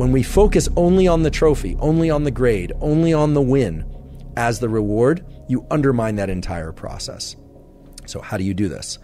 When we focus only on the trophy, only on the grade, only on the win as the reward, you undermine that entire process. So, how do you do this?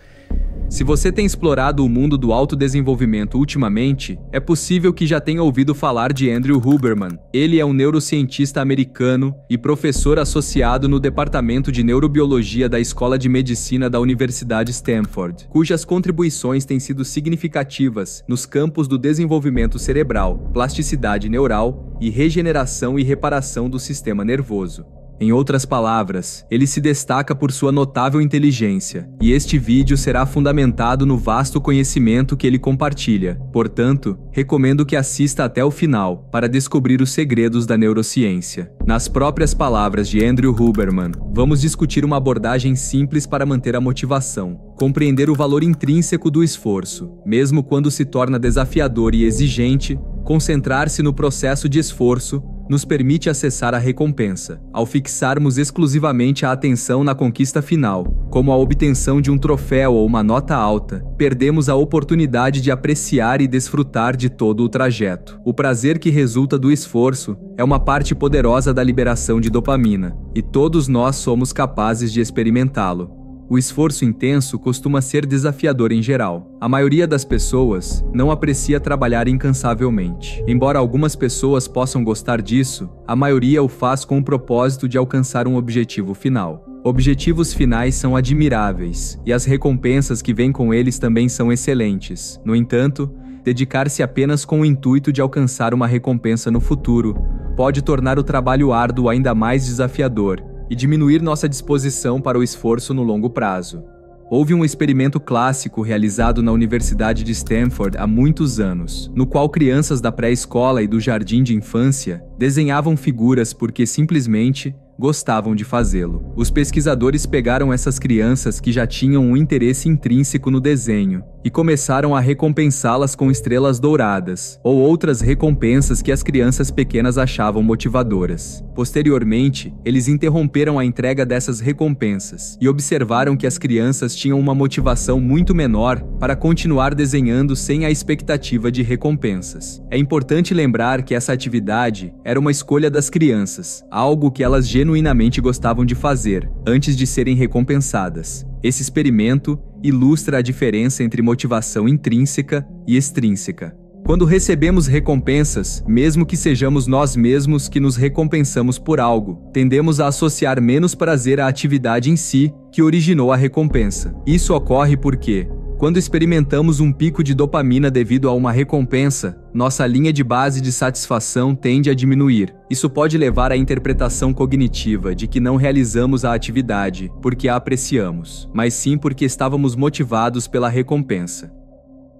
Se você tem explorado o mundo do autodesenvolvimento ultimamente, é possível que já tenha ouvido falar de Andrew Huberman. Ele é um neurocientista americano e professor associado no Departamento de Neurobiologia da Escola de Medicina da Universidade Stanford, cujas contribuições têm sido significativas nos campos do desenvolvimento cerebral, plasticidade neural e regeneração e reparação do sistema nervoso. Em outras palavras, ele se destaca por sua notável inteligência, e este vídeo será fundamentado no vasto conhecimento que ele compartilha. Portanto, recomendo que assista até o final para descobrir os segredos da neurociência. Nas próprias palavras de Andrew Huberman, vamos discutir uma abordagem simples para manter a motivação, compreender o valor intrínseco do esforço, mesmo quando se torna desafiador e exigente, concentrar-se no processo de esforço nos permite acessar a recompensa, ao fixarmos exclusivamente a atenção na conquista final, como a obtenção de um troféu ou uma nota alta, perdemos a oportunidade de apreciar e desfrutar de todo o trajeto. O prazer que resulta do esforço é uma parte poderosa da liberação de dopamina, e todos nós somos capazes de experimentá-lo. O esforço intenso costuma ser desafiador em geral. A maioria das pessoas não aprecia trabalhar incansavelmente. Embora algumas pessoas possam gostar disso, a maioria o faz com o propósito de alcançar um objetivo final. Objetivos finais são admiráveis, e as recompensas que vêm com eles também são excelentes. No entanto, dedicar-se apenas com o intuito de alcançar uma recompensa no futuro pode tornar o trabalho árduo ainda mais desafiador e diminuir nossa disposição para o esforço no longo prazo. Houve um experimento clássico realizado na Universidade de Stanford há muitos anos, no qual crianças da pré-escola e do jardim de infância desenhavam figuras porque simplesmente gostavam de fazê-lo. Os pesquisadores pegaram essas crianças que já tinham um interesse intrínseco no desenho e começaram a recompensá-las com estrelas douradas ou outras recompensas que as crianças pequenas achavam motivadoras. Posteriormente, eles interromperam a entrega dessas recompensas e observaram que as crianças tinham uma motivação muito menor para continuar desenhando sem a expectativa de recompensas. É importante lembrar que essa atividade era uma escolha das crianças, algo que elas genuinamente gostavam de fazer, antes de serem recompensadas. Esse experimento ilustra a diferença entre motivação intrínseca e extrínseca. Quando recebemos recompensas, mesmo que sejamos nós mesmos que nos recompensamos por algo, tendemos a associar menos prazer à atividade em si que originou a recompensa. Isso ocorre porque quando experimentamos um pico de dopamina devido a uma recompensa, nossa linha de base de satisfação tende a diminuir. Isso pode levar à interpretação cognitiva de que não realizamos a atividade porque a apreciamos, mas sim porque estávamos motivados pela recompensa.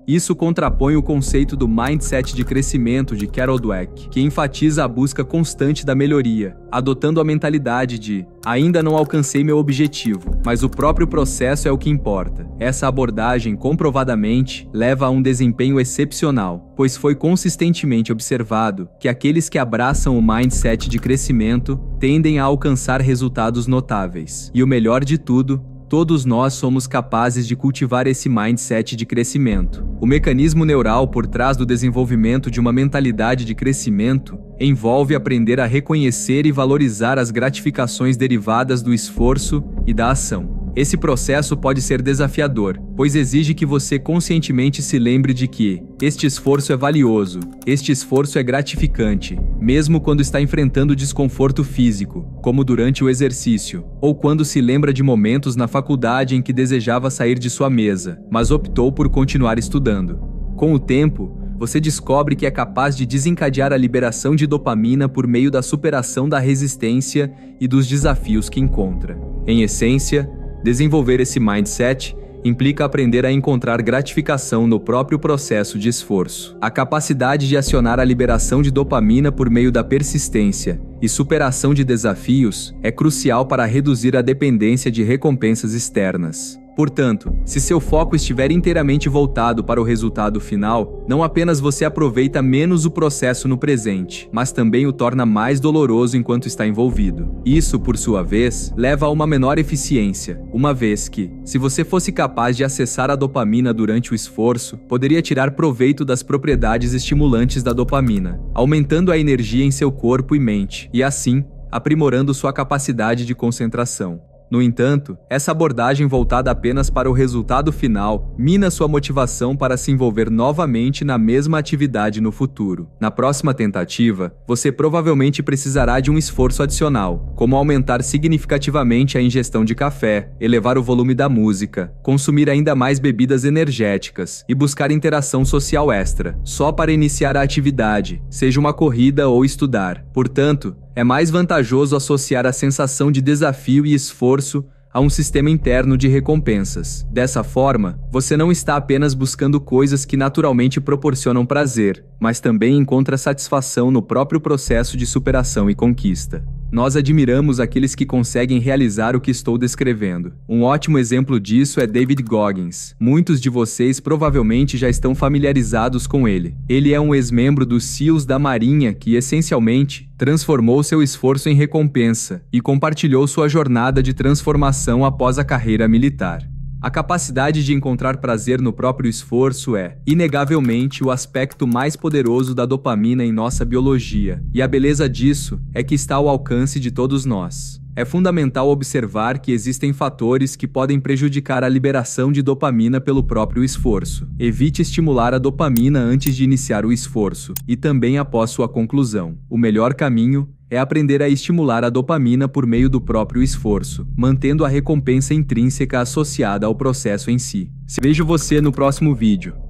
Isso contrapõe o conceito do mindset de crescimento de Carol Dweck, que enfatiza a busca constante da melhoria, adotando a mentalidade de ainda não alcancei meu objetivo, mas o próprio processo é o que importa. Essa abordagem comprovadamente leva a um desempenho excepcional, pois foi consistentemente observado que aqueles que abraçam o mindset de crescimento tendem a alcançar resultados notáveis. E o melhor de tudo, Todos nós somos capazes de cultivar esse mindset de crescimento. O mecanismo neural por trás do desenvolvimento de uma mentalidade de crescimento envolve aprender a reconhecer e valorizar as gratificações derivadas do esforço e da ação. Esse processo pode ser desafiador, pois exige que você conscientemente se lembre de que este esforço é valioso, este esforço é gratificante, mesmo quando está enfrentando desconforto físico, como durante o exercício, ou quando se lembra de momentos na faculdade em que desejava sair de sua mesa, mas optou por continuar estudando. Com o tempo, você descobre que é capaz de desencadear a liberação de dopamina por meio da superação da resistência e dos desafios que encontra. Em essência, Desenvolver esse mindset implica aprender a encontrar gratificação no próprio processo de esforço. A capacidade de acionar a liberação de dopamina por meio da persistência e superação de desafios é crucial para reduzir a dependência de recompensas externas. Portanto, se seu foco estiver inteiramente voltado para o resultado final, não apenas você aproveita menos o processo no presente, mas também o torna mais doloroso enquanto está envolvido. Isso, por sua vez, leva a uma menor eficiência, uma vez que, se você fosse capaz de acessar a dopamina durante o esforço, poderia tirar proveito das propriedades estimulantes da dopamina, aumentando a energia em seu corpo e mente, e assim, aprimorando sua capacidade de concentração. No entanto, essa abordagem voltada apenas para o resultado final mina sua motivação para se envolver novamente na mesma atividade no futuro. Na próxima tentativa, você provavelmente precisará de um esforço adicional, como aumentar significativamente a ingestão de café, elevar o volume da música, consumir ainda mais bebidas energéticas e buscar interação social extra, só para iniciar a atividade, seja uma corrida ou estudar. Portanto, é mais vantajoso associar a sensação de desafio e esforço a um sistema interno de recompensas. Dessa forma, você não está apenas buscando coisas que naturalmente proporcionam prazer, mas também encontra satisfação no próprio processo de superação e conquista. Nós admiramos aqueles que conseguem realizar o que estou descrevendo. Um ótimo exemplo disso é David Goggins. Muitos de vocês provavelmente já estão familiarizados com ele. Ele é um ex-membro dos SEALs da Marinha que, essencialmente, transformou seu esforço em recompensa e compartilhou sua jornada de transformação após a carreira militar. A capacidade de encontrar prazer no próprio esforço é, inegavelmente, o aspecto mais poderoso da dopamina em nossa biologia, e a beleza disso é que está ao alcance de todos nós. É fundamental observar que existem fatores que podem prejudicar a liberação de dopamina pelo próprio esforço. Evite estimular a dopamina antes de iniciar o esforço e também após sua conclusão. O melhor caminho é aprender a estimular a dopamina por meio do próprio esforço, mantendo a recompensa intrínseca associada ao processo em si. Vejo você no próximo vídeo.